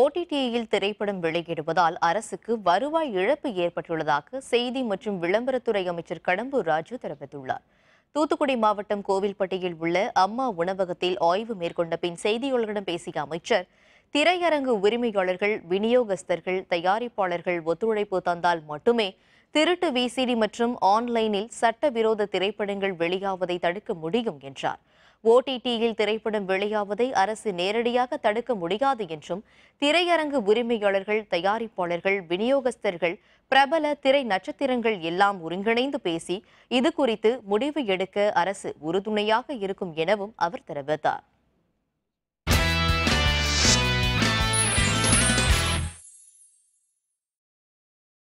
ஓடிடியில் திரைப்படம் வெளியிடுவதால் அரசுக்கு வருவாய் இழப்பு ஏற்பட்டுள்ளதாக செய்தி மற்றும் விளம்பரத்துறை அமைச்சர் கடம்பூர் ராஜு தெரிவித்துள்ளார் தூத்துக்குடி மாவட்டம் கோவில்பட்டியில் உள்ள அம்மா உணவகத்தில் ஆய்வு மேற்கொண்ட பின் செய்தியாளர்களிடம் பேசிய அமைச்சர் திரையரங்கு உரிமையாளர்கள் விநியோகஸ்தர்கள் தயாரிப்பாளர்கள் ஒத்துழைப்பு தந்தால் மட்டுமே திருட்டு விசிடி மற்றும் ஆன்லைனில் சட்டவிரோத திரைப்படங்கள் வெளியாவதை தடுக்க முடியும் என்றார் ஓடிடியில் திரைப்படம் வெளியாவதை அரசு நேரடியாக தடுக்க முடியாது என்றும் திரையரங்கு உரிமையாளர்கள் தயாரிப்பாளர்கள் விநியோகஸ்தர்கள் பிரபல திரை நட்சத்திரங்கள் எல்லாம் ஒருங்கிணைந்து பேசி இது குறித்து முடிவு எடுக்க அரசு உறுதுணையாக இருக்கும் எனவும் அவர் தெரிவித்தார்